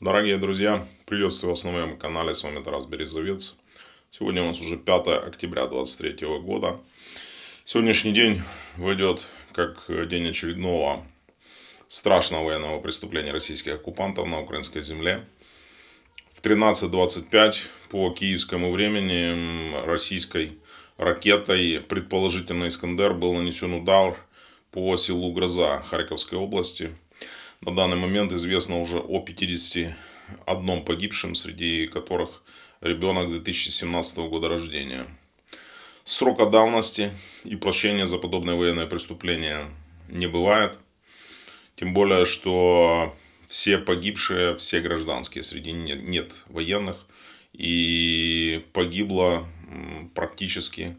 Дорогие друзья, приветствую вас на моем канале, с вами Тарас Березовец. Сегодня у нас уже 5 октября 2023 года. Сегодняшний день войдет как день очередного страшного военного преступления российских оккупантов на украинской земле. В 13.25 по киевскому времени российской ракетой, предположительно Искандер, был нанесен удар по селу Гроза Харьковской области – на данный момент известно уже о 51 погибшем, среди которых ребенок 2017 года рождения. Срока давности и прощения за подобное военное преступление не бывает. Тем более, что все погибшие, все гражданские, среди нет, нет военных. И погибла практически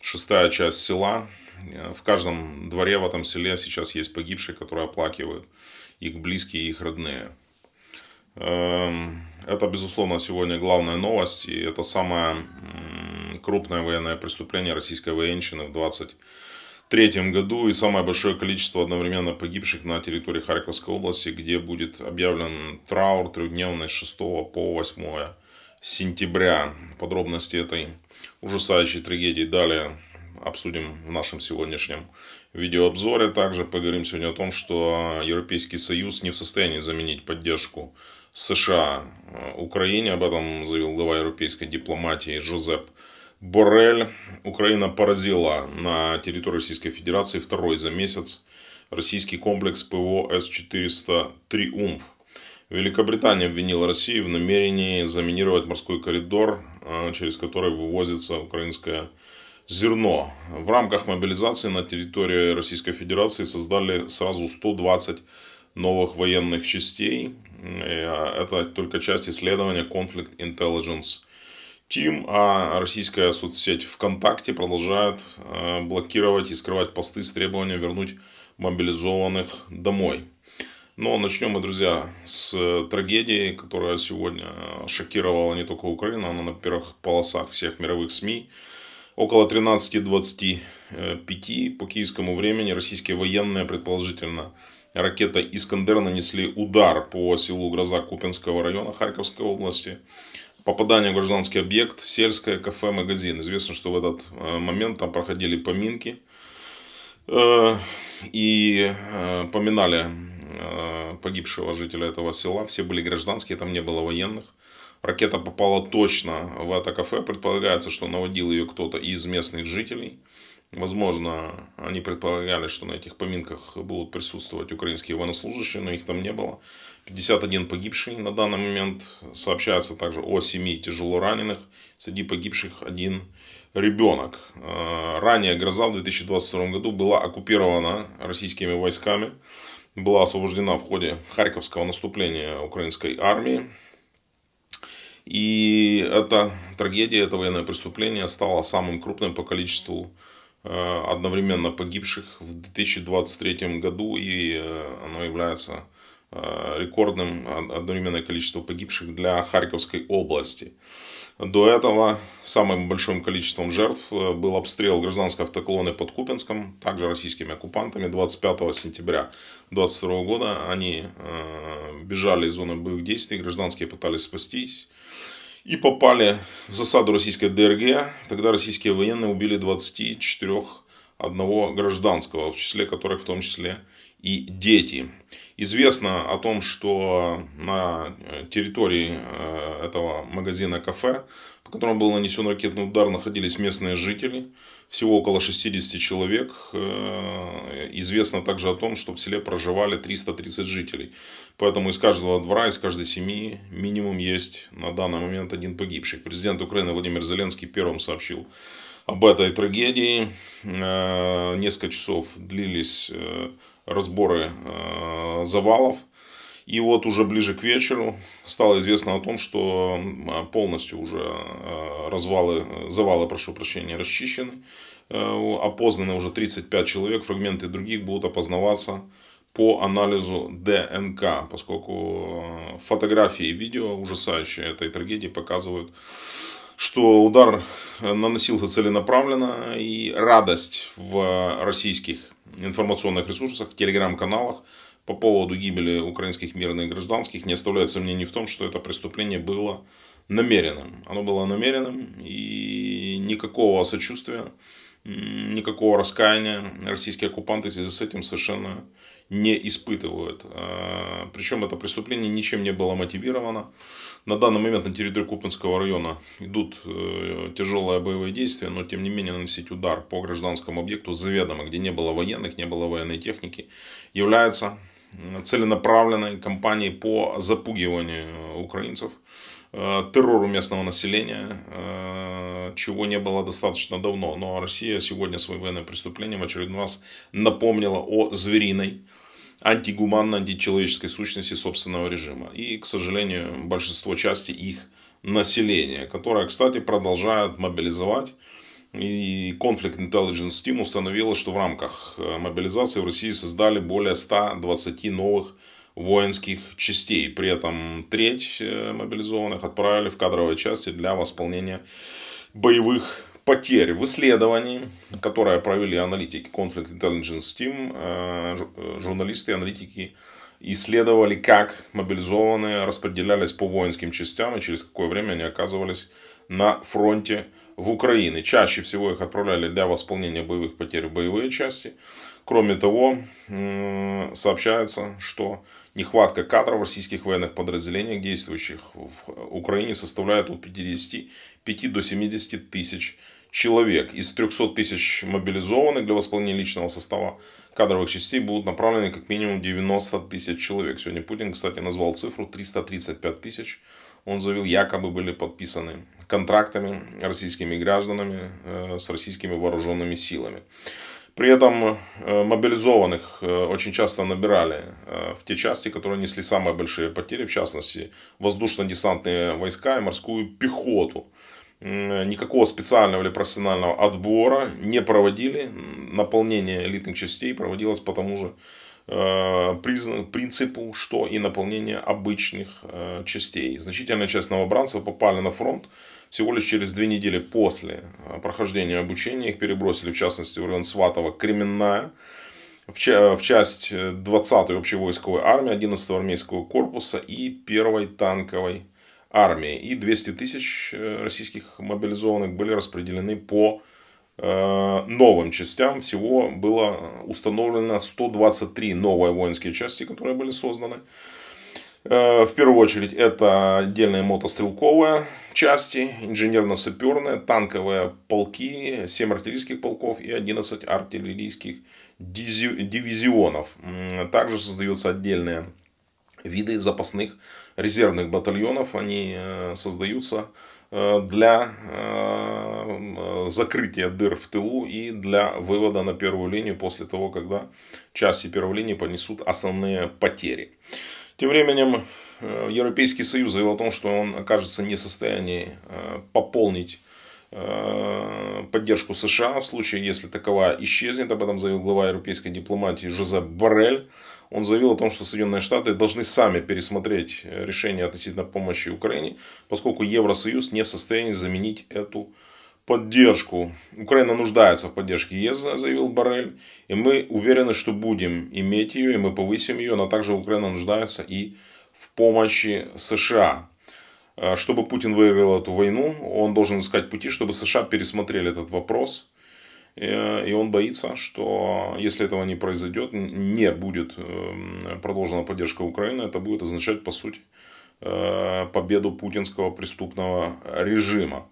шестая часть села, Э, в каждом дворе в этом селе сейчас есть погибшие, которые оплакивают их близкие, и их родные. Эм, это, безусловно, сегодня главная новость, и это самое крупное военное преступление российской военщины в 2023 году и самое большое количество одновременно погибших на территории Харьковской области, где будет объявлен траур трехдневный с 6 по 8 сентября. Подробности этой ужасающей трагедии далее обсудим в нашем сегодняшнем видеообзоре. Также поговорим сегодня о том, что Европейский Союз не в состоянии заменить поддержку США э, Украине. Об этом заявил глава европейской дипломатии Жозеп Боррель. Украина поразила на территории Российской Федерации второй за месяц российский комплекс ПВО С-400 «Триумф». Великобритания обвинила Россию в намерении заминировать морской коридор, э, через который вывозится украинская зерно. В рамках мобилизации на территории Российской Федерации создали сразу 120 новых военных частей. Э, это только часть исследования Conflict Intelligence Team, а российская соцсеть ВКонтакте продолжает э, блокировать и скрывать посты с требованием вернуть мобилизованных домой. Но начнем мы, друзья, с э, трагедии, которая сегодня шокировала не только Украину, она на первых полосах всех мировых СМИ. Около 13.25 по киевскому времени российские военные, предположительно, ракета «Искандер» нанесли удар по селу Гроза Купинского района Харьковской области. Попадание в гражданский объект, сельское кафе, магазин. Известно, что в этот э, момент там проходили поминки э, и э, поминали погибшего жителя этого села. Все были гражданские, там не было военных. Ракета попала точно в это кафе. Предполагается, что наводил ее кто-то из местных жителей. Возможно, они предполагали, что на этих поминках будут присутствовать украинские военнослужащие, но их там не было. 51 погибший на данный момент. Сообщается также о 7 тяжело раненых. Среди погибших один ребенок. Э, ранее Гроза в 2022 году была оккупирована российскими войсками. Была освобождена в ходе Харьковского наступления украинской армии. И эта трагедия, это военное преступление стало самым крупным по количеству э, одновременно погибших в 2023 году, и э, оно является Э, рекордным одновременное количество погибших для Харьковской области. До этого самым большим количеством жертв э, был обстрел гражданской автоколонны под Купинском, также российскими оккупантами. 25 сентября 22 года они э, бежали из зоны боевых действий, гражданские пытались спастись и попали в засаду российской ДРГ. Тогда российские военные убили 24 одного гражданского, в числе которых в том числе и дети. Известно о том, что на э, территории э, этого магазина-кафе, по которому был нанесен ракетный удар, находились местные жители, всего около 60 человек. Э, известно также о том, что в селе проживали 330 жителей. Поэтому из каждого двора, из каждой семьи минимум есть на данный момент один погибший. Президент Украины Владимир Зеленский первым сообщил об этой трагедии. Несколько часов длились разборы э, завалов. И вот уже ближе к вечеру стало известно о том, что полностью уже э, развалы, завалы, прошу прощения, расчищены. Э, опознаны уже 35 человек, фрагменты других будут опознаваться по анализу ДНК, поскольку фотографии и видео ужасающие этой трагедии показывают, что удар наносился целенаправленно и радость в российских информационных ресурсах, телеграм-каналах по поводу гибели украинских мирных гражданских не оставляет сомнений в том, что это преступление было намеренным. Оно было намеренным и никакого сочувствия, никакого раскаяния российские оккупанты в связи с этим совершенно не испытывают. Э, Причем это преступление ничем не было мотивировано. На данный момент на территории Купинского района идут э, тяжелые боевые действия, но тем не менее наносить удар по гражданскому объекту заведомо, где не было военных, не было военной техники, является целенаправленной кампании по запугиванию э, украинцев, э, террору местного населения, э, чего не было достаточно давно. Но ну, а Россия сегодня своим военным преступлением в очередной раз напомнила о звериной антигуманной, античеловеческой сущности собственного режима. И, к сожалению, большинство части их населения, которое, кстати, продолжают мобилизовать и Conflict Intelligence Team установила, что в рамках э, мобилизации в России создали более 120 новых воинских частей. При этом треть э, мобилизованных отправили в кадровые части для восполнения боевых потерь. В исследовании, которое провели аналитики Conflict Intelligence Team, э, журналисты и аналитики исследовали, как мобилизованные распределялись по воинским частям и через какое время они оказывались на фронте в Украине. Чаще всего их отправляли для восполнения боевых потерь в боевые части. Кроме того, сообщается, что нехватка кадров российских военных подразделений, действующих в Украине, составляет от 55 до 70 тысяч человек. Из 300 тысяч мобилизованных для восполнения личного состава кадровых частей будут направлены как минимум 90 тысяч человек. Сегодня Путин, кстати, назвал цифру 335 тысяч. Он заявил, якобы были подписаны контрактами российскими гражданами э, с российскими вооруженными силами. При этом э, мобилизованных э, очень часто набирали в те части, которые несли самые большие потери, в частности воздушно-десантные войска и морскую пехоту. Никакого специального или профессионального отбора не проводили. Наполнение элитных частей проводилось по тому же Э, принципу, что и наполнение обычных э, частей. Значительная часть новобранцев попали на фронт всего лишь через две недели после э, прохождения обучения. Их перебросили, в частности, в район Сватова, Кременная, в, ча в часть 20-й общевойсковой армии, 11-го армейского корпуса и 1-й танковой армии. И 200 тысяч российских мобилизованных были распределены по Э, новым частям всего было установлено 123 новые воинские части, которые были созданы. Э, в первую очередь это отдельные мотострелковые части, инженерно-саперные, танковые полки, 7 артиллерийских полков и 11 артиллерийских дивизионов. Также создаются отдельные виды запасных резервных батальонов. Они э, создаются для закрытия дыр в тылу и для вывода на первую линию после того, когда части первой линии понесут основные потери. Тем временем э, Европейский Союз заявил о том, что он окажется не в состоянии э, пополнить э, поддержку США в случае, если таковая исчезнет. Об этом заявил глава европейской дипломатии Жозеп Боррель он заявил о том, что Соединенные Штаты должны сами пересмотреть э, решение относительно помощи Украине, поскольку Евросоюз не в состоянии заменить эту поддержку. Украина нуждается в поддержке ЕС, заявил Барель, и мы уверены, что будем иметь ее, и мы повысим ее, но также Украина нуждается и в помощи США. Э, чтобы Путин выиграл эту войну, он должен искать пути, чтобы США пересмотрели этот вопрос – Э, и он боится, что если этого не произойдет, не будет эм, продолжена поддержка Украины, это будет означать, по сути, э, победу путинского преступного режима.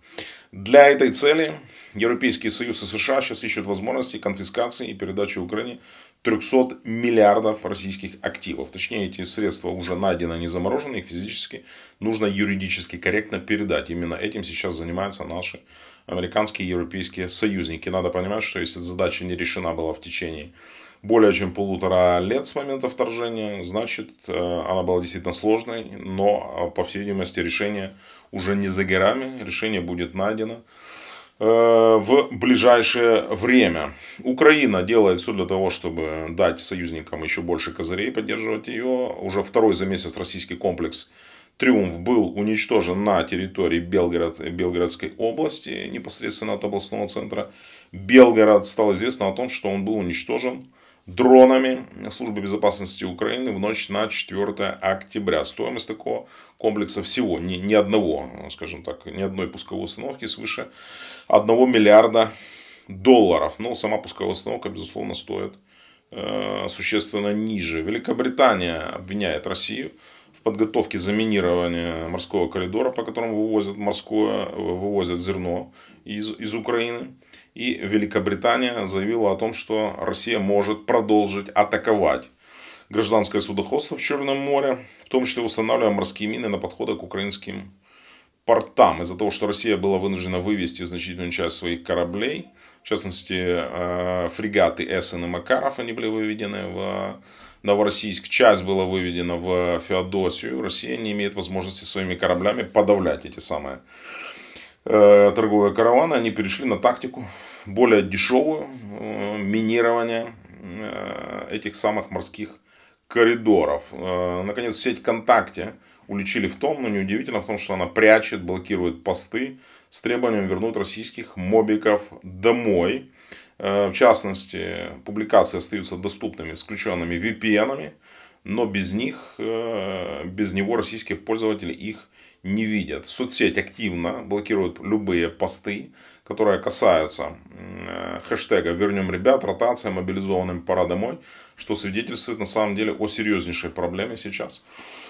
Для этой цели Европейский Союз и США сейчас ищут возможности конфискации и передачи Украине 300 миллиардов российских активов. Точнее, эти средства уже найдены, не заморожены, их физически нужно юридически корректно передать. Именно этим сейчас занимаются наши американские и европейские союзники. Надо понимать, что если задача не решена была в течение более чем полутора лет с момента вторжения, значит, э, она была действительно сложной, но, э, по всей видимости, решение уже не за горами, решение будет найдено. Э, в ближайшее время. Украина делает все для того, чтобы дать союзникам еще больше козырей, поддерживать ее. Уже второй за месяц российский комплекс «Триумф» был уничтожен на территории Белгород, Белгородской области, непосредственно от областного центра. Белгород стал известно о том, что он был уничтожен дронами Службы безопасности Украины в ночь на 4 октября. Стоимость такого комплекса всего, ни, ни одного, скажем так, ни одной пусковой установки свыше 1 миллиарда долларов. Но сама пусковая установка, безусловно, стоит э, существенно ниже. Великобритания обвиняет Россию в подготовке заминирования морского коридора, по которому вывозят, морское, э, вывозят зерно из, из Украины и Великобритания заявила о том, что Россия может продолжить атаковать гражданское судоходство в Черном море, в том числе устанавливая морские мины на подходы к украинским портам. Из-за того, что Россия была вынуждена вывести значительную часть своих кораблей, в частности э, фрегаты Эссен и Макаров, они были выведены в Новороссийск, часть была выведена в Феодосию. Россия не имеет возможности своими кораблями подавлять эти самые Э, торговые караваны, они перешли на тактику более дешевую э, минирование э, этих самых морских коридоров. Наконец, сеть ВКонтакте уличили в том, но ну, неудивительно в том, что она прячет, блокирует посты с требованием вернуть российских мобиков домой. В частности, публикации остаются доступными с включенными VPN-ами, но без них, э, без него российские пользователи их не видят. Соцсеть активно блокирует любые посты, которые касаются э, хэштега «Вернем ребят», ротация, мобилизованным «Пора домой», что свидетельствует на самом деле о серьезнейшей проблеме сейчас.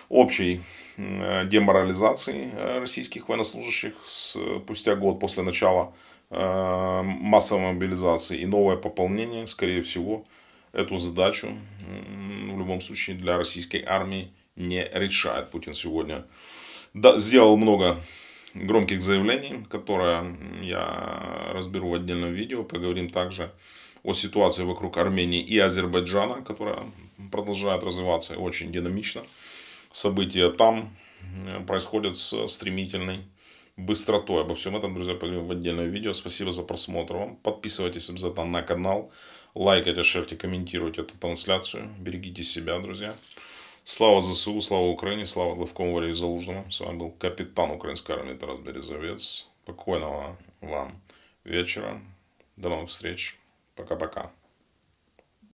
Общей э, деморализации российских военнослужащих спустя год после начала массовой мобилизации и новое пополнение, скорее всего, эту задачу, в любом случае, для российской армии не решает. Путин сегодня да, сделал много громких заявлений, которые я разберу в отдельном видео. Поговорим также о ситуации вокруг Армении и Азербайджана, которая продолжает развиваться очень динамично. События там э, происходят с стремительной быстротой. Обо всем этом, друзья, поговорим в отдельном видео. Спасибо за просмотр вам. Подписывайтесь обязательно на канал лайкайте, шерьте, комментируйте эту трансляцию. Берегите себя, друзья. Слава ЗСУ, слава Украине, слава главкому Валерию Залужному. С вами был капитан украинской армии Тарас Березовец. Спокойного вам вечера. До новых встреч. Пока-пока.